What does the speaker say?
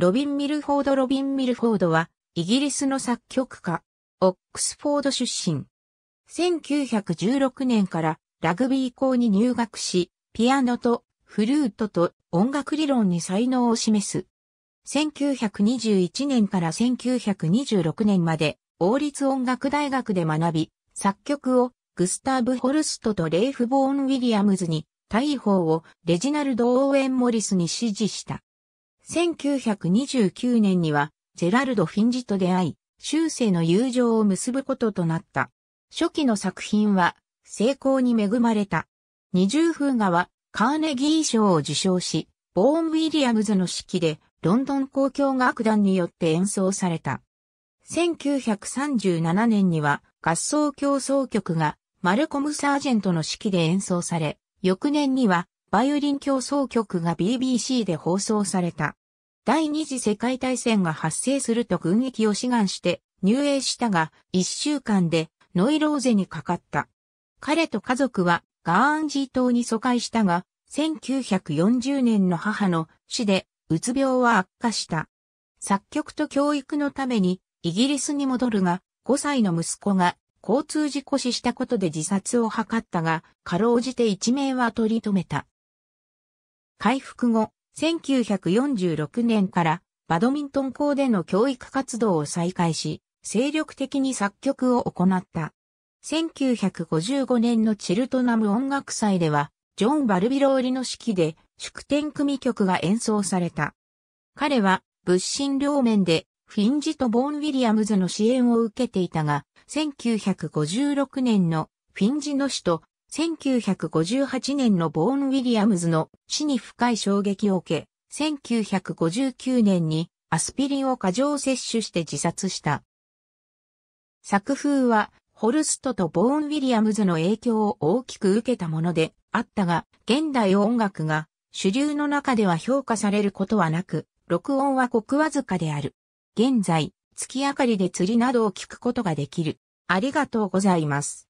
ロビン・ミルフォード・ロビン・ミルフォードは、イギリスの作曲家、オックスフォード出身。1916年からラグビー校に入学し、ピアノとフルートと音楽理論に才能を示す。1921年から1926年まで、王立音楽大学で学び、作曲をグスターブ・ホルストとレイフ・ボーン・ウィリアムズに、大砲をレジナルド・オーエン・モリスに指示した。1929年には、ジェラルド・フィンジと出会い、終生の友情を結ぶこととなった。初期の作品は、成功に恵まれた。二重風画は、カーネギー賞を受賞し、ボーン・ウィリアムズの式で、ロンドン公共楽団によって演奏された。1937年には、合奏競争曲が、マルコム・サージェントの式で演奏され、翌年には、バイオリン競争曲が BBC で放送された。第二次世界大戦が発生すると軍役を志願して入営したが、一週間でノイローゼにかかった。彼と家族はガーンジー島に疎開したが、1940年の母の死で、うつ病は悪化した。作曲と教育のためにイギリスに戻るが、5歳の息子が交通事故死したことで自殺を図ったが、かろうじて一命は取り留めた。回復後、1946年からバドミントン校での教育活動を再開し、精力的に作曲を行った。1955年のチルトナム音楽祭では、ジョン・バルビローリの式で祝典組曲が演奏された。彼は物心両面でフィンジとボーン・ウィリアムズの支援を受けていたが、1956年のフィンジの死と1958年のボーン・ウィリアムズの死に深い衝撃を受け、1959年にアスピリンを過剰摂取して自殺した。作風は、ホルストとボーン・ウィリアムズの影響を大きく受けたものであったが、現代音楽が主流の中では評価されることはなく、録音はごくわずかである。現在、月明かりで釣りなどを聞くことができる。ありがとうございます。